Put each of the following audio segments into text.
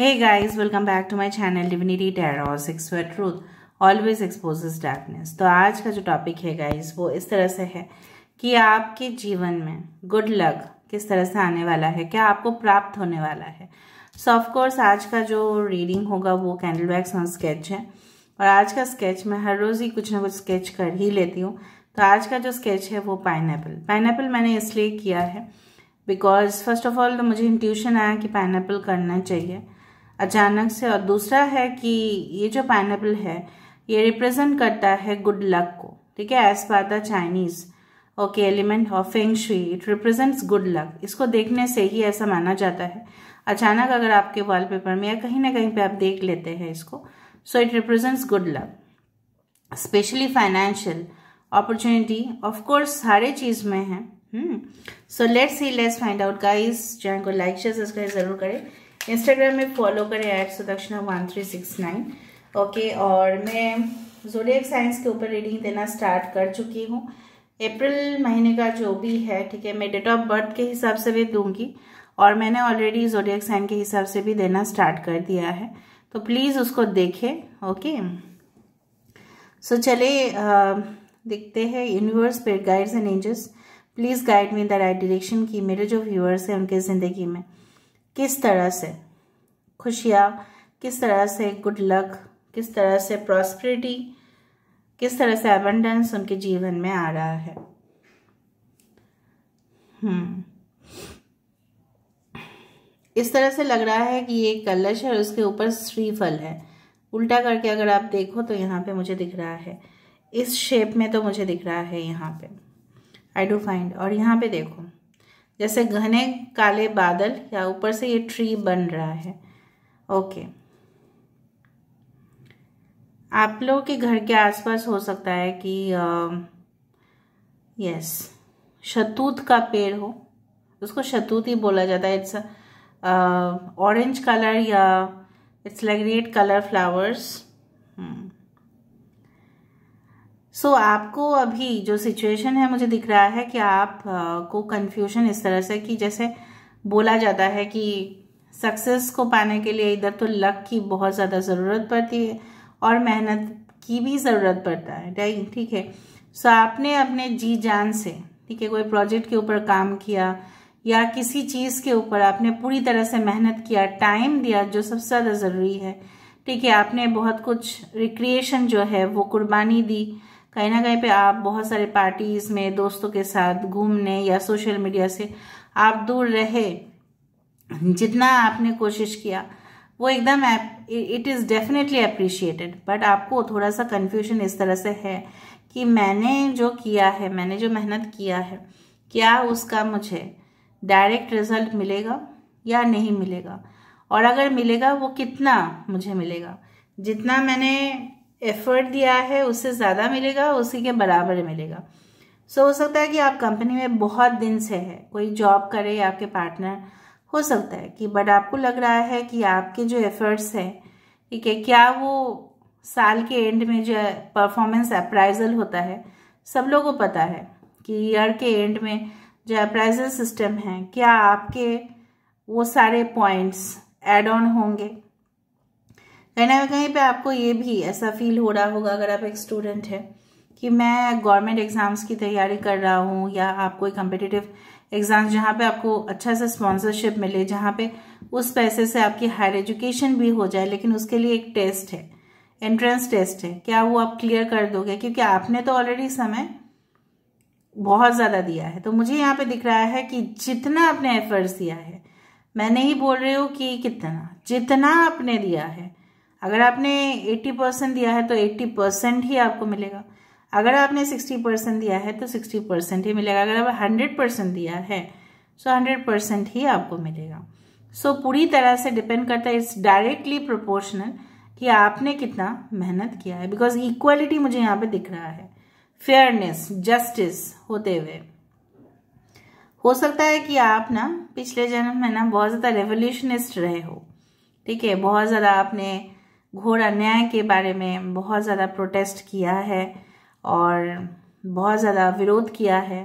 Hey guys, welcome back to my channel Divinity Tarot Six Word Truth. Always exposes darkness. तो आज का जो topic है guys वो इस तरह से है कि आपके जीवन में गुड लक किस तरह से आने वाला है क्या आपको प्राप्त होने वाला है सो ऑफकोर्स आज का जो रीडिंग होगा वो कैंडल वैक्स ऑन स्केच है और आज का स्केच मैं हर रोज़ ही कुछ ना कुछ स्केच कर ही लेती हूँ तो आज का जो स्केच है वो पाइन एपल मैंने इसलिए किया है बिकॉज फर्स्ट ऑफ ऑल तो मुझे इंट्यूशन आया कि पाइन करना चाहिए अचानक से और दूसरा है कि ये जो पाइन है ये रिप्रेजेंट करता है गुड लक को ठीक है as per the Chinese okay element of feng shui it represents good luck इसको देखने से ही ऐसा माना जाता है अचानक अगर आपके वॉलपेपर में या कहीं ना कहीं पे आप देख लेते हैं इसको so it represents good luck specially financial opportunity of course सारे चीज़ में है सो लेट्स ही let's find out guys channel को लाइक शेयर सब्सक्राइब जरूर करें इंस्टाग्राम में फॉलो करें at Sudakshina one three six nine okay और मैं जोडियक साइंस के ऊपर रीडिंग देना स्टार्ट कर चुकी हूँ अप्रैल महीने का जो भी है ठीक है मैं डेट ऑफ बर्थ के हिसाब से भी दूंगी और मैंने ऑलरेडी जोडियक साइन के हिसाब से भी देना स्टार्ट कर दिया है तो प्लीज़ उसको देखें ओके सो चले देखते हैं universe paid guides and angels please guide me the right direction की मेरे जो व्यूअर्स हैं उनके ज़िंदगी में किस तरह से खुशियाँ किस तरह से गुड लक किस तरह से प्रॉस्परिटी किस तरह से एबंडेंस उनके जीवन में आ रहा है हम्म। इस तरह से लग रहा है कि ये कलश है और उसके ऊपर श्रीफल है उल्टा करके अगर आप देखो तो यहाँ पे मुझे दिख रहा है इस शेप में तो मुझे दिख रहा है यहाँ पे आई डू फाइंड और यहाँ पे देखो जैसे घने काले बादल या ऊपर से ये ट्री बन रहा है ओके आप लोगों के घर के आसपास हो सकता है कि यस शतूत का पेड़ हो उसको शतूत ही बोला जाता है इट्स ऑरेंज कलर या it's like red colour flowers so so, आपको अभी जो सिचुएशन है मुझे दिख रहा है कि आप आ, को कंफ्यूजन इस तरह से कि जैसे बोला जाता है कि सक्सेस को पाने के लिए इधर तो लक की बहुत ज़्यादा ज़रूरत पड़ती है और मेहनत की भी ज़रूरत पड़ता है डाई ठीक है सो so, आपने अपने जी जान से ठीक है कोई प्रोजेक्ट के ऊपर काम किया या किसी चीज़ के ऊपर आपने पूरी तरह से मेहनत किया टाइम दिया जो सबसे ज़्यादा ज़रूरी है ठीक है आपने बहुत कुछ रिक्रिएशन जो है वो कुर्बानी दी कहीं ना कहीं पे आप बहुत सारे पार्टीज में दोस्तों के साथ घूमने या सोशल मीडिया से आप दूर रहे जितना आपने कोशिश किया वो एकदम it is definitely appreciated but आपको थोड़ा सा कन्फ्यूजन इस तरह से है कि मैंने जो किया है मैंने जो मेहनत किया है क्या उसका मुझे डायरेक्ट रिजल्ट मिलेगा या नहीं मिलेगा और अगर मिलेगा वो कितना मुझे मिलेगा जितना मैंने एफर्ट दिया है उससे ज़्यादा मिलेगा उसी के बराबर मिलेगा सो so, हो सकता है कि आप कंपनी में बहुत दिन से है कोई जॉब करे आपके पार्टनर हो सकता है कि बट आपको लग रहा है कि आपके जो एफर्ट्स हैं ठीक है क्या वो साल के एंड में जो परफॉर्मेंस अप्राइजल होता है सब लोगों को पता है कि ईयर के एंड में जो अप्राइजल सिस्टम है क्या आपके वो सारे पॉइंट्स एड ऑन होंगे कहीं ना कहीं पे आपको ये भी ऐसा फील हो रहा होगा अगर आप एक स्टूडेंट हैं कि मैं गवर्नमेंट एग्ज़ाम्स की तैयारी कर रहा हूँ या आप कोई कम्पिटिटिव एग्ज़ाम जहाँ पे आपको अच्छा सा स्पॉन्सरशिप मिले जहाँ पे उस पैसे से आपकी हायर एजुकेशन भी हो जाए लेकिन उसके लिए एक टेस्ट है एंट्रेंस टेस्ट है क्या वो आप क्लियर कर दोगे क्योंकि आपने तो ऑलरेडी समय बहुत ज़्यादा दिया है तो मुझे यहाँ पे दिख रहा है कि जितना आपने एफर्ट्स दिया है मैं नहीं बोल रही हूँ कि कितना जितना आपने दिया है अगर आपने 80 परसेंट दिया है तो 80 परसेंट ही आपको मिलेगा अगर आपने 60 परसेंट दिया है तो 60 परसेंट ही मिलेगा अगर आप 100 परसेंट दिया है सो हंड्रेड परसेंट ही आपको मिलेगा सो so, पूरी तरह से डिपेंड करता है इट्स डायरेक्टली प्रोपोर्शनल कि आपने कितना मेहनत किया है बिकॉज इक्वालिटी मुझे यहाँ पे दिख रहा है फेयरनेस जस्टिस होते हुए हो सकता है कि आप ना पिछले जन्म में ना बहुत ज़्यादा रेवोल्यूशनिस्ट रहे हो ठीक है बहुत ज़्यादा आपने घोर अन्याय के बारे में बहुत ज़्यादा प्रोटेस्ट किया है और बहुत ज़्यादा विरोध किया है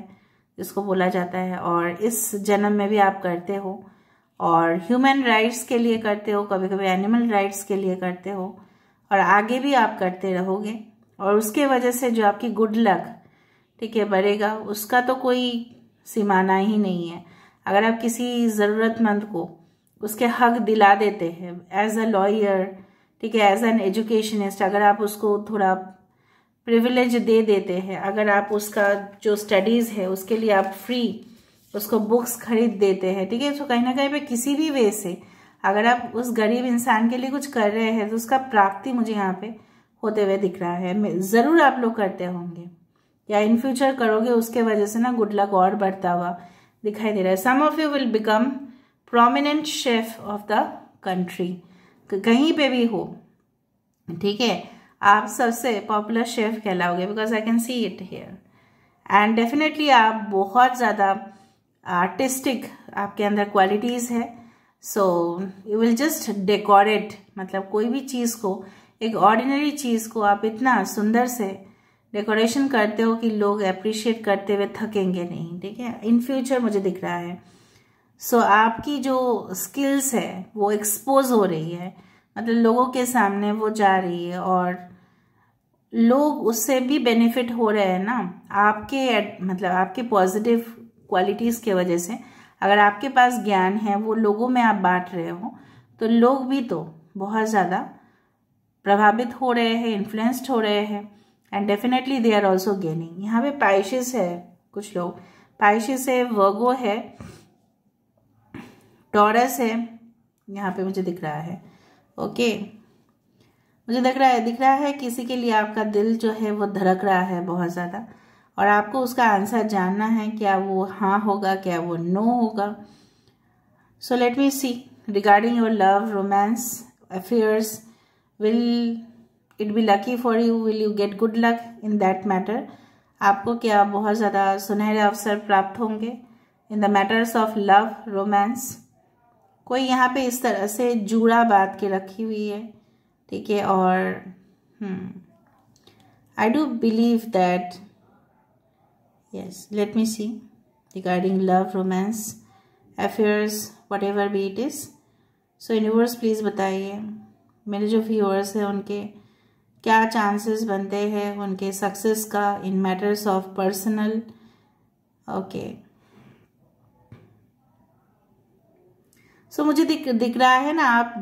जिसको बोला जाता है और इस जन्म में भी आप करते हो और ह्यूमन राइट्स के लिए करते हो कभी कभी एनिमल राइट्स के लिए करते हो और आगे भी आप करते रहोगे और उसके वजह से जो आपकी गुड लक ठीक है बढ़ेगा उसका तो कोई सीमाना ही नहीं है अगर आप किसी ज़रूरतमंद को उसके हक दिला देते हैं एज अ लॉयर ठीक है एज एन एजुकेशनिस्ट अगर आप उसको थोड़ा प्रिविलेज दे देते हैं अगर आप उसका जो स्टडीज़ है उसके लिए आप फ्री उसको बुक्स खरीद देते हैं ठीक है तो कहीं ना कहीं पे किसी भी वे से अगर आप उस गरीब इंसान के लिए कुछ कर रहे हैं तो उसका प्राप्ति मुझे यहाँ पे होते हुए दिख रहा है ज़रूर आप लोग करते होंगे या इन फ्यूचर करोगे उसके वजह से ना गुड लक और बढ़ता हुआ दिखाई दे रहा है some of you will become prominent chef of the country कहीं पे भी हो ठीक है आप सबसे पॉपुलर शेफ कहलाओगे because I can see it here and definitely आप बहुत ज़्यादा आर्टिस्टिक आपके अंदर क्वालिटीज़ है so you will just decorate मतलब कोई भी चीज़ को एक ऑर्डिनरी चीज़ को आप इतना सुंदर से डेकोरेशन करते हो कि लोग अप्रिशिएट करते हुए थकेंगे नहीं ठीक है इन फ्यूचर मुझे दिख रहा है सो so, आपकी जो स्किल्स है वो एक्सपोज हो रही है मतलब लोगों के सामने वो जा रही है और लोग उससे भी बेनिफिट हो रहे हैं ना आपके मतलब आपके पॉजिटिव क्वालिटीज़ के वजह से अगर आपके पास ज्ञान है वो लोगों में आप बांट रहे हो तो लोग भी तो बहुत ज़्यादा प्रभावित हो रहे हैं इन्फ्लुएंस्ड हो रहे हैं and definitely they are also gaining यहाँ पे पाइशिस है कुछ लोग पाइशिस है वर्गो है टॉरस है यहाँ पे मुझे दिख रहा है ओके मुझे दिख रहा है दिख रहा है किसी के लिए आपका दिल जो है वो धड़क रहा है बहुत ज़्यादा और आपको उसका आंसर जानना है क्या वो हाँ होगा क्या वो नो होगा so let me see regarding your love romance affairs will it be lucky for you will you get good luck in that matter आपको क्या बहुत ज़्यादा सुनहरे अवसर प्राप्त होंगे in the matters of love romance कोई यहाँ पे इस तरह से जूड़ा बात के रखी हुई है ठीक है और I do believe that yes let me see regarding love romance affairs whatever be it is so universe please बताइए मेरे जो व्यूअर्स हैं उनके क्या चांसेस बनते हैं उनके सक्सेस का in matters of personal okay so so, मुझे दिख दिख रहा है ना आप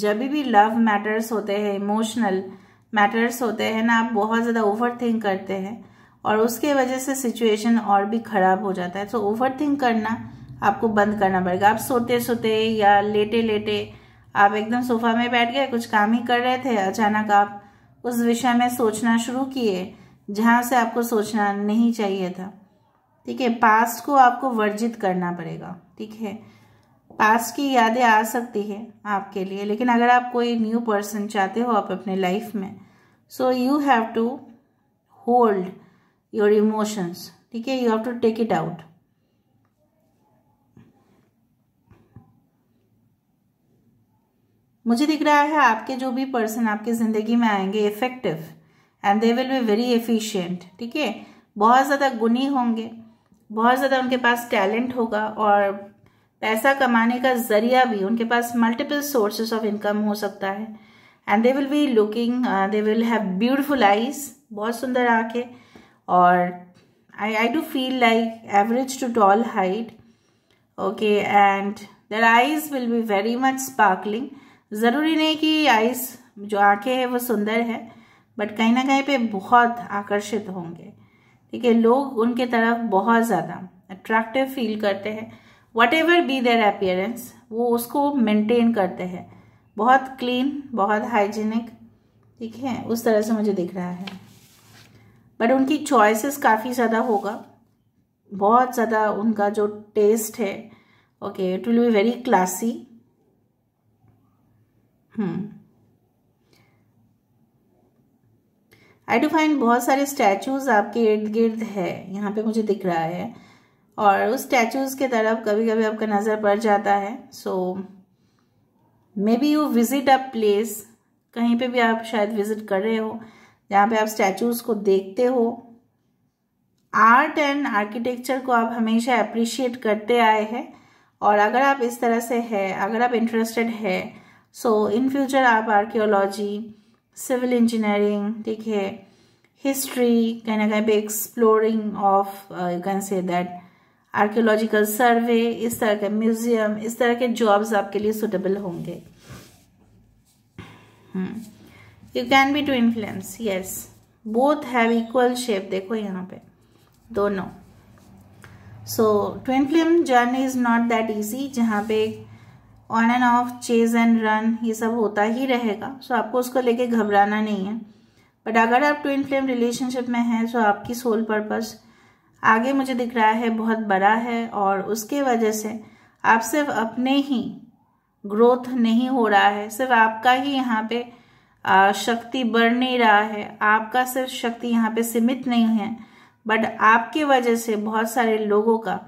जब भी लव मैटर्स होते हैं इमोशनल मैटर्स होते हैं ना आप बहुत ज़्यादा ओवर थिंक करते हैं और उसके वजह से सिचुएशन और भी ख़राब हो जाता है तो ओवर थिंक करना आपको बंद करना पड़ेगा आप सोते सोते या लेटे लेटे आप एकदम सोफा में बैठ गए कुछ काम ही कर रहे थे अचानक आप उस विषय में सोचना शुरू किए जहाँ से आपको सोचना नहीं चाहिए था ठीक है पास्ट को आपको वर्जित करना पड़ेगा ठीक है पास की यादें आ सकती है आपके लिए लेकिन अगर आप कोई न्यू पर्सन चाहते हो आप अपने लाइफ में so you have to hold your emotions ठीक है you have to take it out मुझे दिख रहा है आपके जो भी पर्सन आपकी ज़िंदगी में आएंगे effective and they will be very efficient ठीक है बहुत ज़्यादा गुनी होंगे बहुत ज़्यादा उनके पास टैलेंट होगा और पैसा कमाने का जरिया भी उनके पास मल्टीपल सोर्सेस ऑफ इनकम हो सकता है and they will be looking they will have beautiful eyes बहुत सुंदर आँखें और I I do feel like average to tall height okay and their eyes will be very much sparkling ज़रूरी नहीं कि आईज जो आँखें हैं वो सुंदर है बट कहीं ना कहीं पे बहुत आकर्षित होंगे ठीक है लोग उनके तरफ बहुत ज़्यादा अट्रैक्टिव फील करते हैं whatever be their appearance वो उसको मेंटेन करते हैं बहुत क्लीन बहुत हाइजीनिक ठीक है उस तरह से मुझे दिख रहा है बट उनकी चॉइसेस काफ़ी ज़्यादा होगा बहुत ज़्यादा उनका जो टेस्ट है okay it will be very classy I do find बहुत सारे स्टैचूज आपके इर्द गिर्द है यहाँ पे मुझे दिख रहा है और उस स्टैचूज़ के तरफ कभी कभी आपका नज़र पड़ जाता है so maybe you visit a place कहीं पे भी आप शायद विज़िट कर रहे हो जहाँ पे आप स्टैचूज़ को देखते हो आर्ट एंड आर्किटेक्चर को आप हमेशा अप्रिशिएट करते आए हैं और अगर आप इस तरह से है अगर आप इंटरेस्टेड है सो इन फ्यूचर आप आर्कियोलॉजी सिविल इंजीनियरिंग ठीक है हिस्ट्री कहीं ना कहीं पे exploring of you can say that archaeological survey इस तरह के म्यूज़ियम इस तरह के जॉब्स आपके लिए सुटेबल होंगे you can be to influence yes both have equal shape देखो यहाँ पे दोनों so twin film journey is not that easy जहाँ पे on end of chase and run ये सब होता ही रहेगा सो so आपको उसको लेके घबराना नहीं है बट अगर आप ट्विन फ्लेम रिलेशनशिप में हैं तो आपकी सोल पर्पज़ आगे मुझे दिख रहा है बहुत बड़ा है और उसके वजह से आप सिर्फ अपने ही ग्रोथ नहीं हो रहा है सिर्फ आपका ही यहाँ पे शक्ति बढ़ नहीं रहा है आपका सिर्फ शक्ति यहाँ पे सीमित नहीं है बट आपके वजह से बहुत सारे लोगों का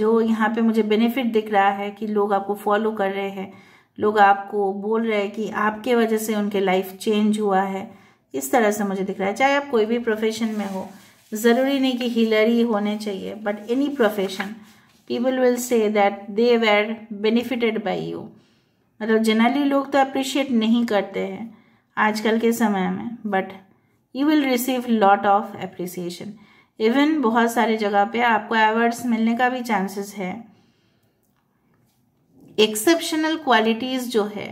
जो यहाँ पे मुझे बेनिफिट दिख रहा है कि लोग आपको फॉलो कर रहे हैं लोग आपको बोल रहे हैं कि आपके वजह से उनके लाइफ चेंज हुआ है इस तरह से मुझे दिख रहा है चाहे आप कोई भी प्रोफेशन में हो ज़रूरी नहीं कि हीलर ही होने चाहिए but any profession people will say that they were benefited by you मतलब जनरली लोग तो अप्रिशिएट नहीं करते हैं आजकल के समय में but you will receive lot of appreciation even बहुत सारे जगह पे आपको अवार्ड्स मिलने का भी चांसेस है एक्सेप्शनल क्वालिटीज़ जो है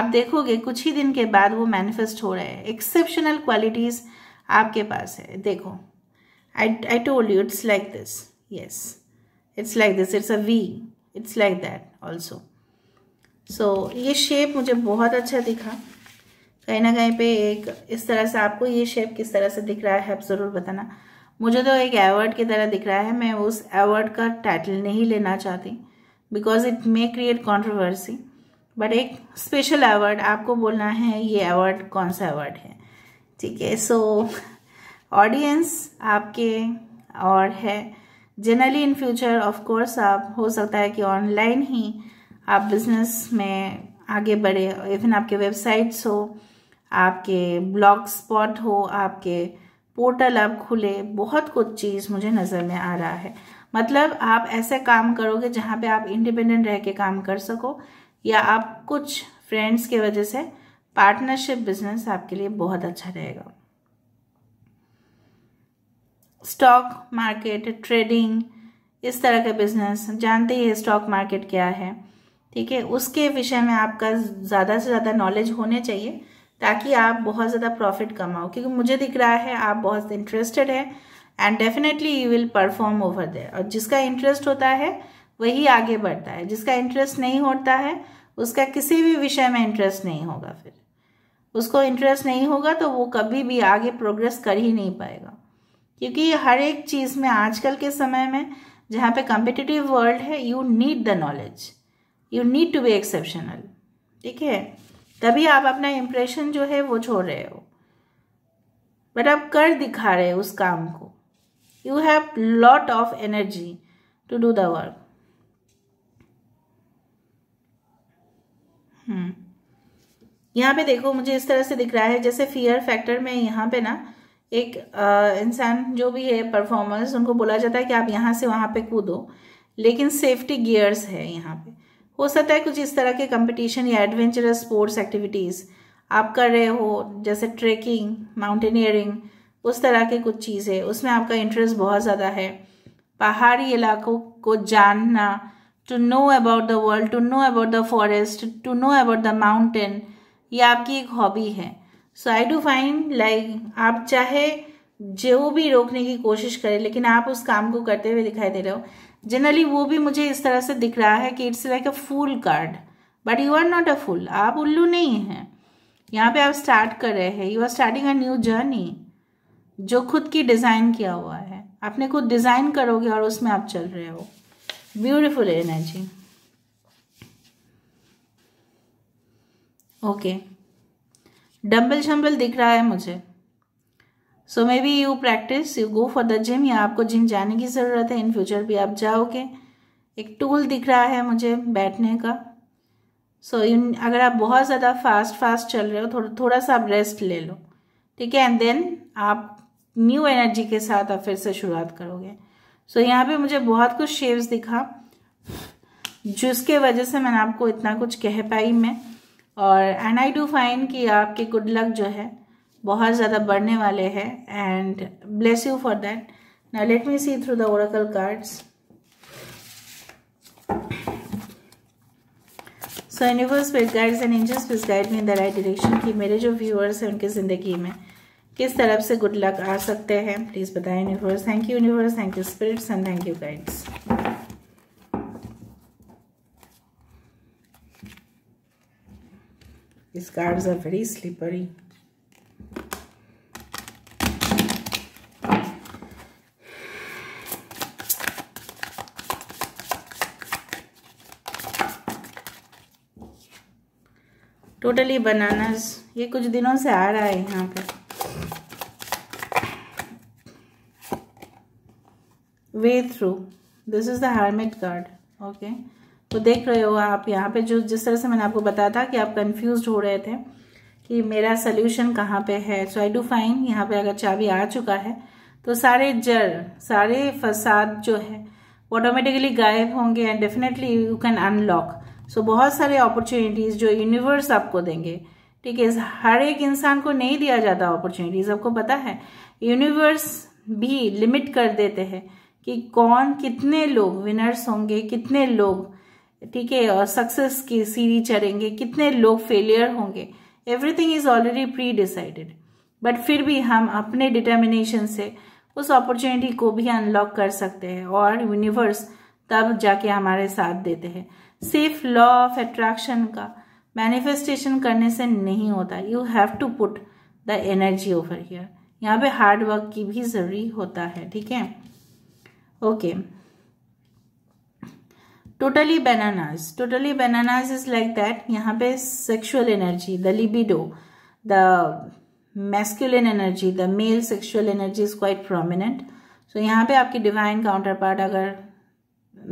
आप देखोगे कुछ ही दिन के बाद वो मैनिफेस्ट हो रहे हैं एक्सेप्शनल क्वालिटीज़ आपके पास है देखो I, I told you it's like this. Yes. It's like this. It's a V. It's like that also. So so, ये शेप मुझे बहुत अच्छा दिखा कहीं ना कहीं पर एक इस तरह से आपको ये शेप किस तरह से दिख रहा है आप ज़रूर बताना मुझे तो एक award की तरह दिख रहा है मैं उस award का टाइटल नहीं लेना चाहती because it may create controversy but एक स्पेशल अवार्ड आपको बोलना है ये अवार्ड कौन सा अवार्ड है ठीक है सो so, ऑडियंस आपके और है generally in future of course आप हो सकता है कि ऑनलाइन ही आप बिजनेस में आगे बढ़े इवन आपके वेबसाइट्स हो आपके ब्लॉग स्पॉट हो आपके पोर्टल अब खुले बहुत कुछ चीज़ मुझे नज़र में आ रहा है मतलब आप ऐसे काम करोगे जहाँ पे आप इंडिपेंडेंट रह के काम कर सको या आप कुछ फ्रेंड्स के वजह से पार्टनरशिप बिजनेस आपके लिए बहुत अच्छा रहेगा स्टॉक मार्केट ट्रेडिंग इस तरह के बिजनेस जानते ही स्टॉक मार्केट क्या है ठीक है उसके विषय में आपका ज़्यादा से ज़्यादा नॉलेज होने चाहिए ताकि आप बहुत ज़्यादा प्रॉफिट कमाओ क्योंकि मुझे दिख रहा है आप बहुत इंटरेस्टेड है and definitely you will perform over there और जिसका इंटरेस्ट होता है वही आगे बढ़ता है जिसका इंटरेस्ट नहीं होता है उसका किसी भी विषय में इंटरेस्ट नहीं होगा फिर उसको इंटरेस्ट नहीं होगा तो वो कभी भी आगे प्रोग्रेस कर ही नहीं पाएगा क्योंकि हर एक चीज़ में आजकल के समय में जहाँ पे कम्पिटिटिव वर्ल्ड है you need the knowledge you need to be exceptional ठीक है तभी आप अपना इम्प्रेशन जो है वो छोड़ रहे हो बट आप कर दिखा रहे हो उस काम को you have lot of energy to do the work यहाँ पे देखो मुझे इस तरह से दिख रहा है जैसे फियर फैक्टर में यहाँ पे ना एक इंसान जो भी है परफॉर्मर्स उनको बोला जाता है कि आप यहाँ से वहाँ पे कूदो लेकिन सेफ्टी गियर्स है यहाँ पे हो सकता है कुछ इस तरह के कंपटीशन या एडवेंचरस स्पोर्ट्स एक्टिविटीज़ आप कर रहे हो जैसे ट्रेकिंग माउंटेनियरिंग उस तरह के कुछ चीज़ें उसमें आपका इंटरेस्ट बहुत ज़्यादा है पहाड़ी इलाकों को जानना to know about the world to know about the forest to know about the mountain ये आपकी एक हॉबी है so I do find like आप चाहे जो भी रोकने की कोशिश करें लेकिन आप उस काम को करते हुए दिखाई दे रहे हो जनरली वो भी मुझे इस तरह से दिख रहा है कि it's like a fool card but you are not a fool आप उल्लू नहीं हैं यहाँ पे आप स्टार्ट कर रहे हैं you are starting a new journey जो खुद की डिज़ाइन किया हुआ है आपने खुद डिज़ाइन करोगे और उसमें आप चल रहे हो beautiful energy okay okay. Dumbbell शम्बल दिख रहा है मुझे so maybe you practice you go for the gym या आपको जिम जाने की ज़रूरत है इन फ्यूचर भी आप जाओगे एक टूल दिख रहा है मुझे बैठने का सो so, इन अगर आप बहुत ज़्यादा फास्ट फास्ट चल रहे हो थोड़ा थोड़ा सा आप रेस्ट ले लो ठीक है एंड देन आप न्यू एनर्जी के साथ आप फिर से शुरुआत करोगे सो so, यहाँ पे मुझे बहुत कुछ शेव्स दिखा जिसके वजह से मैंने आपको इतना कुछ कह पाई मैं और एंड आई डू फाइन कि आपके गुड लक जो है बहुत ज़्यादा बढ़ने वाले हैं and bless you for that now let me see through the oracle cards so universe with guides and angels with guide me in the right direction कि मेरे जो व्यूअर्स हैं उनकी ज़िंदगी में किस तरफ से गुड लक आ सकते हैं प्लीज़ बताएं universe thank you universe thank you spirits and thank you guides These cards are very slippery. Totally bananas ये कुछ दिनों से आ रहा है यहाँ पे वे through this is the hermit card okay तो देख रहे हो आप यहाँ पे जो जिस तरह से मैंने आपको बताया था कि आप कंफ्यूज हो रहे थे कि मेरा सोल्यूशन कहाँ पे है सो आई डू फाइन यहाँ पे अगर चाबी आ चुका है तो सारे जर सारे फसाद जो है ऑटोमेटिकली गायब होंगे and definitely you can unlock so बहुत सारे अपॉर्चुनिटीज़ जो यूनिवर्स आपको देंगे ठीक है हर एक इंसान को नहीं दिया जाता अपॉर्चुनिटीज़ आपको पता है यूनिवर्स भी लिमिट कर देते हैं कि कौन कितने लोग विनर्स होंगे कितने लोग ठीक है और सक्सेस की सीरीज चढ़ेंगे कितने लोग फेलियर होंगे everything is already pre decided but फिर भी हम अपने डिटर्मिनेशन से उस अपॉर्चुनिटी को भी अनलॉक कर सकते हैं और यूनिवर्स तब जाके हमारे साथ देते हैं सिर्फ लॉ ऑफ अट्रैक्शन का मैनिफेस्टेशन करने से नहीं होता you have to put the energy over here यहाँ पे हार्ड वर्क की भी जरूरी होता है ठीक है okay okay. Totally bananas totally bananas is like that यहाँ पे sexual energy the libido the masculine energy the male sexual energy is quite prominent so यहाँ पे आपकी डिवाइन काउंटर पार्ट अगर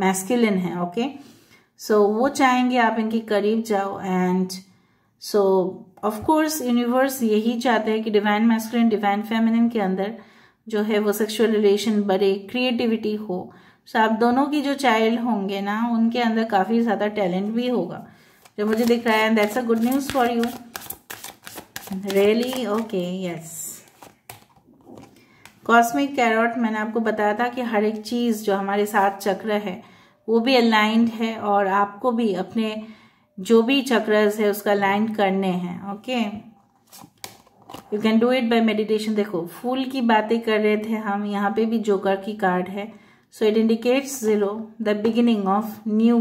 मैस्कुलिन है ओके सो वो चाहेंगे आप इनके करीब जाओ एंड सो ऑफकोर्स यूनिवर्स यही चाहते है कि डिवाइन मैस्कुलिन डिवाइन फेमिनिन के अंदर जो है वो सेक्सुअल रिलेशन बढ़े क्रिएटिविटी हो सो आप दोनों की जो चाइल्ड होंगे ना उनके अंदर काफ़ी ज़्यादा टैलेंट भी होगा जो मुझे दिख रहा है that's a good news for you really okay yes cosmic tarot मैंने आपको बताया था कि हर एक चीज़ जो हमारे साथ चक्र है वो भी अलाइंड है और आपको भी अपने जो भी चक्रस है उसका अलाइन करने हैं okay you can do it by meditation देखो फूल की बातें कर रहे थे हम यहाँ पे भी जोकर की कार्ड है so it indicates zero the beginning of new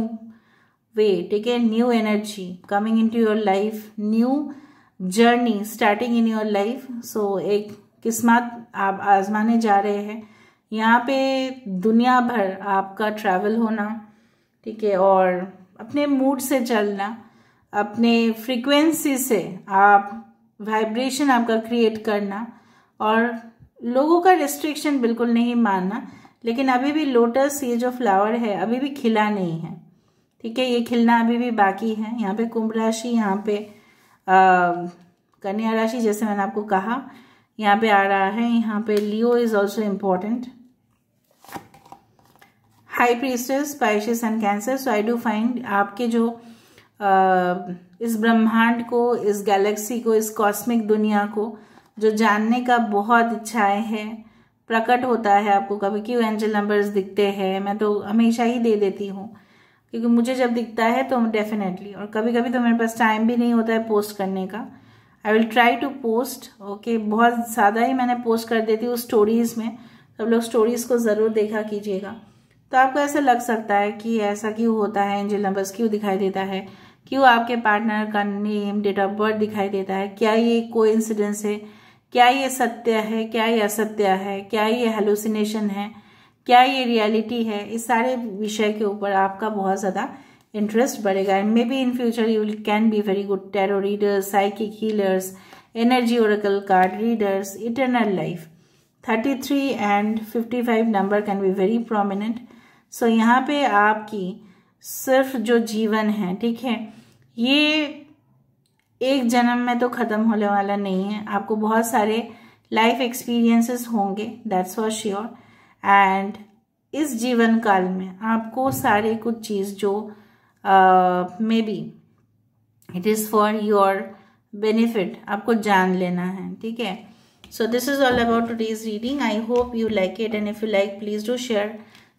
way take a new energy coming into your life new journey starting in your life so एक किस्मत आप आजमाने जा रहे हैं यहाँ पे दुनिया भर आपका ट्रैवल होना ठीक है और अपने मूड से चलना अपने फ्रीक्वेंसी से आप वाइब्रेशन आपका क्रिएट करना और लोगों का रिस्ट्रिक्शन बिल्कुल नहीं मानना लेकिन अभी भी लोटस ये जो फ्लावर है अभी भी खिला नहीं है ठीक है ये खिलना अभी भी बाकी है यहाँ पे कुंभ राशि यहाँ पे कन्या राशि जैसे मैंने आपको कहा यहाँ पे आ रहा है यहाँ पे Leo is also important high priest Pisces and Cancer so I do find आपके जो आ, इस ब्रह्मांड को इस गैलेक्सी को इस कॉस्मिक दुनिया को जो जानने का बहुत इच्छाएं हैं प्रकट होता है आपको कभी क्यों एंजल नंबर्स दिखते हैं मैं तो हमेशा ही दे देती हूँ क्योंकि मुझे जब दिखता है तो डेफिनेटली और कभी कभी तो मेरे पास टाइम भी नहीं होता है पोस्ट करने का I will try to post okay बहुत ज़्यादा ही मैंने पोस्ट कर देती हूँ स्टोरीज़ में सब लोग स्टोरीज़ को ज़रूर देखा कीजिएगा तो आपको ऐसा लग सकता है कि ऐसा क्यों होता है एंजल नंबर्स क्यों दिखाई देता है क्यों आपके पार्टनर का नेम डेट ऑफ बर्थ दिखाई देता है क्या ये कोई इंसिडेंस है क्या ये सत्य है क्या ये असत्य है क्या ये हेलुसिनेशन है क्या ये रियलिटी है इस सारे विषय के ऊपर आपका बहुत ज़्यादा इंटरेस्ट बढ़ेगा and maybe in future you can be very good tarot readers psychic healers energy oracle card readers eternal life thirty three and fifty five number can be very prominent so यहाँ पे आपकी सिर्फ जो जीवन है ठीक है ये एक जन्म में तो खत्म होने वाला नहीं है आपको बहुत सारे लाइफ एक्सपीरियंसेस होंगे दैट्स फॉर श्योर एंड इस जीवन काल में आपको सारे कुछ चीज जो maybe it is for your benefit आपको जान लेना है ठीक है so this is all about today's reading I hope you like it and if you like please do share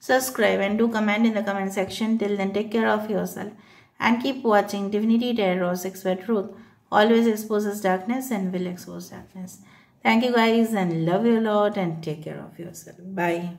subscribe and do comment in the comment section till then take care of your self and keep watching divinity tarot rose expect truth always exposes darkness and will expose darkness. Thank you guys and love you a lot and take care of yourself. Bye.